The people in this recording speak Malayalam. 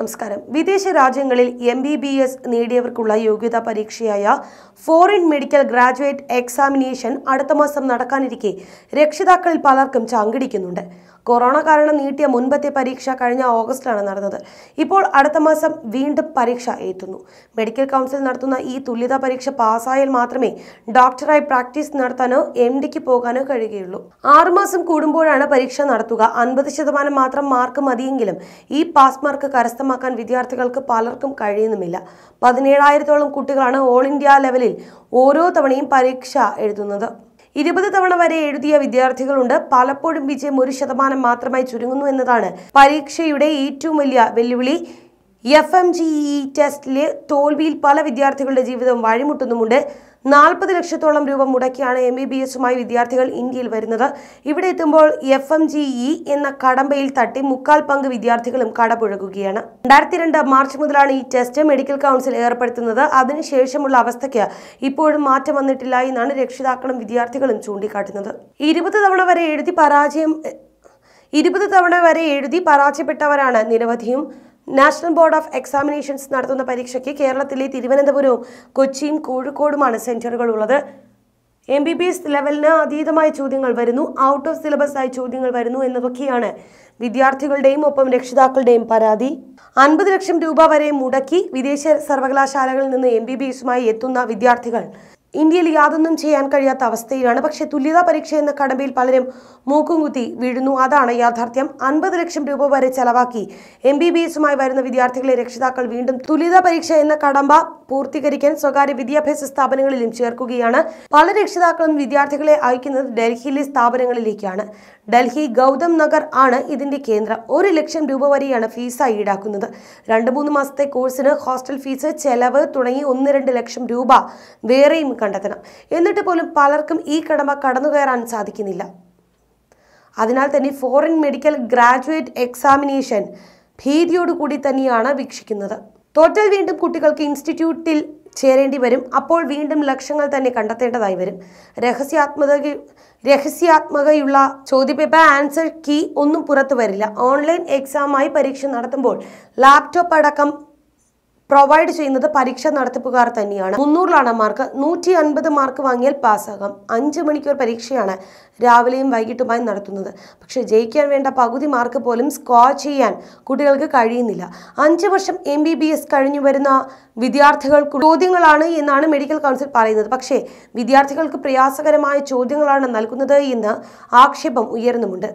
നമസ്കാരം വിദേശ രാജ്യങ്ങളിൽ എം ബി ബി എസ് നേടിയവർക്കുള്ള യോഗ്യതാ പരീക്ഷയായ ഫോറിൻ മെഡിക്കൽ ഗ്രാജുവേറ്റ് എക്സാമിനേഷൻ അടുത്ത മാസം നടക്കാനിരിക്കെ രക്ഷിതാക്കളിൽ പലർക്കും ചങ്കിടിക്കുന്നുണ്ട് കൊറോണ കാരണം നീട്ടിയ മുൻപത്തെ പരീക്ഷ കഴിഞ്ഞ ഓഗസ്റ്റിലാണ് നടന്നത് ഇപ്പോൾ അടുത്ത മാസം വീണ്ടും പരീക്ഷ എത്തുന്നു മെഡിക്കൽ കൗൺസിൽ നടത്തുന്ന ഈ തുല്യതാ പരീക്ഷ പാസ്സായാൽ മാത്രമേ ഡോക്ടറായി പ്രാക്ടീസ് നടത്താനോ എം ഡിക്ക് പോകാനോ കഴിയുകയുള്ളൂ ആറുമാസം കൂടുമ്പോഴാണ് പരീക്ഷ നടത്തുക അൻപത് ശതമാനം മാത്രം മാർക്ക് മതിയെങ്കിലും ഈ പാസ് മാർക്ക് കരസ്ഥമാക്കാൻ വിദ്യാർത്ഥികൾക്ക് പലർക്കും കഴിയുന്നുമില്ല പതിനേഴായിരത്തോളം കുട്ടികളാണ് ഓൾ ഇന്ത്യ ലെവലിൽ ഓരോ തവണയും പരീക്ഷ എഴുതുന്നത് ഇരുപത് തവണ വരെ എഴുതിയ വിദ്യാർത്ഥികളുണ്ട് പലപ്പോഴും വിജയം ഒരു ശതമാനം മാത്രമായി ചുരുങ്ങുന്നു എന്നതാണ് പരീക്ഷയുടെ ഏറ്റവും വലിയ വെല്ലുവിളി എഫ് എം ജി ഇ ടെസ്റ്റിലെ തോൽവിയിൽ പല വിദ്യാർത്ഥികളുടെ ജീവിതം വഴിമുട്ടുന്നുമുണ്ട് നാൽപ്പത് ലക്ഷത്തോളം രൂപ മുടക്കിയാണ് എം ബി e ബി എസുമായി വിദ്യാർത്ഥികൾ ഇന്ത്യയിൽ വരുന്നത് ഇവിടെ എത്തുമ്പോൾ എഫ് എം ജി ഇ എന്ന കടമ്പയിൽ തട്ടി മുക്കാൽ പങ്ക് വിദ്യാർത്ഥികളും കടപുഴകുകയാണ് രണ്ടായിരത്തി രണ്ട് മാർച്ച് മുതലാണ് ഈ ടെസ്റ്റ് മെഡിക്കൽ കൗൺസിൽ ഏർപ്പെടുത്തുന്നത് അതിനുശേഷമുള്ള അവസ്ഥയ്ക്ക് ഇപ്പോഴും മാറ്റം വന്നിട്ടില്ല എന്നാണ് രക്ഷിതാക്കളും വിദ്യാർത്ഥികളും ചൂണ്ടിക്കാട്ടുന്നത് ഇരുപത് തവണ വരെ എഴുതി പരാജയം ഇരുപത് തവണ വരെ എഴുതി പരാജയപ്പെട്ടവരാണ് നിരവധിയും നാഷണൽ ബോർഡ് ഓഫ് എക്സാമിനേഷൻസ് നടത്തുന്ന പരീക്ഷയ്ക്ക് കേരളത്തിലെ തിരുവനന്തപുരവും കൊച്ചിയും കോഴിക്കോടുമാണ് സെന്ററുകൾ ഉള്ളത് എം ബി ബി എസ് ലെവലിന് അതീതമായ ചോദ്യങ്ങൾ വരുന്നു ഔട്ട് ഓഫ് സിലബസ് ആയി ചോദ്യങ്ങൾ വരുന്നു എന്നതൊക്കെയാണ് വിദ്യാർത്ഥികളുടെയും ഒപ്പം രക്ഷിതാക്കളുടെയും പരാതി അൻപത് ലക്ഷം രൂപ വരെ മുടക്കി വിദേശ സർവകലാശാലകളിൽ നിന്ന് എം ബി ബി എസുമായി എത്തുന്ന വിദ്യാർത്ഥികൾ ഇന്ത്യയിൽ യാതൊന്നും ചെയ്യാൻ കഴിയാത്ത അവസ്ഥയിലാണ് പക്ഷേ തുല്യതാ പരീക്ഷ എന്ന കടമ്പയിൽ പലരും മൂക്കും കുത്തി വീഴുന്നു അതാണ് യാഥാർത്ഥ്യം അൻപത് ലക്ഷം രൂപ വരെ ചെലവാക്കി എം ബി ബി എസുമായി വരുന്ന വിദ്യാർത്ഥികളെ രക്ഷിതാക്കൾ വീണ്ടും തുല്യതാ പരീക്ഷ എന്ന കടമ്പ പൂർത്തീകരിക്കാൻ സ്വകാര്യ വിദ്യാഭ്യാസ സ്ഥാപനങ്ങളിലും ചേർക്കുകയാണ് പല രക്ഷിതാക്കളും വിദ്യാർത്ഥികളെ അയക്കുന്നത് ഡൽഹിയിലെ സ്ഥാപനങ്ങളിലേക്കാണ് ഡൽഹി ഗൗതം നഗർ ആണ് ഇതിന്റെ കേന്ദ്രം ഒരു ലക്ഷം രൂപ വരെയാണ് ഫീസായി ഈടാക്കുന്നത് രണ്ട് മൂന്ന് മാസത്തെ കോഴ്സിന് ഹോസ്റ്റൽ ഫീസ് ചെലവ് തുടങ്ങി ഒന്ന് രണ്ട് ലക്ഷം രൂപ വേറെയും കണ്ടെത്തണം എന്നിട്ട് പോലും പലർക്കും ഈ കടമ കയറാൻ സാധിക്കുന്നില്ല അതിനാൽ തന്നെ ഫോറിൻ മെഡിക്കൽ ഗ്രാജുവേറ്റ് എക്സാമിനേഷൻ ഭീതിയോടുകൂടി തന്നെയാണ് വീക്ഷിക്കുന്നത് തോറ്റൽ വീണ്ടും കുട്ടികൾക്ക് ഇൻസ്റ്റിറ്റ്യൂട്ടിൽ ചേരേണ്ടി വരും അപ്പോൾ വീണ്ടും ലക്ഷ്യങ്ങൾ തന്നെ കണ്ടെത്തേണ്ടതായി വരും രഹസ്യാത്മക രഹസ്യാത്മകയുള്ള ചോദ്യപേപ്പർ ആൻസർ കീ ഒന്നും പുറത്തു വരില്ല ഓൺലൈൻ എക്സാമായി പരീക്ഷ നടത്തുമ്പോൾ ലാപ്ടോപ്പ് അടക്കം പ്രൊവൈഡ് ചെയ്യുന്നത് പരീക്ഷ നടത്തിപ്പുകാർ തന്നെയാണ് മുന്നൂറിലാണ് മാർക്ക് നൂറ്റി അൻപത് മാർക്ക് വാങ്ങിയാൽ പാസ്സാകാം അഞ്ച് മണിക്കൂർ പരീക്ഷയാണ് രാവിലെയും വൈകിട്ടുമായി നടത്തുന്നത് പക്ഷേ ജയിക്കാൻ വേണ്ട പകുതി മാർക്ക് പോലും സ്കോർ ചെയ്യാൻ കുട്ടികൾക്ക് കഴിയുന്നില്ല അഞ്ച് വർഷം എം ബി ബി എസ് കഴിഞ്ഞു വരുന്ന വിദ്യാർത്ഥികൾക്ക് ചോദ്യങ്ങളാണ് എന്നാണ് മെഡിക്കൽ കൗൺസിൽ പറയുന്നത് പക്ഷേ വിദ്യാർത്ഥികൾക്ക് പ്രയാസകരമായ ചോദ്യങ്ങളാണ് നൽകുന്നത് എന്ന് ആക്ഷേപം ഉയരുന്നുമുണ്ട്